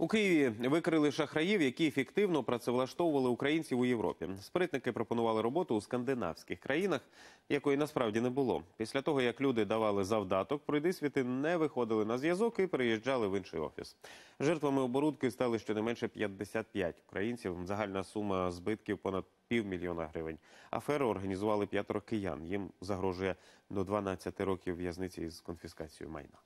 У Києві викрили шахраїв, які фіктивно працевлаштовували українців у Європі. Спритники пропонували роботу у скандинавських країнах, якої насправді не було. Після того як люди давали завдаток, пройди світи не виходили на зв'язок і переїжджали в інший офіс. Жертвами оборудки стали щонайменше 55 українців. Загальна сума збитків понад півмільйона гривень. Аферу організували п'ятеро киян. Їм загрожує до 12 років в'язниці з конфіскацією майна.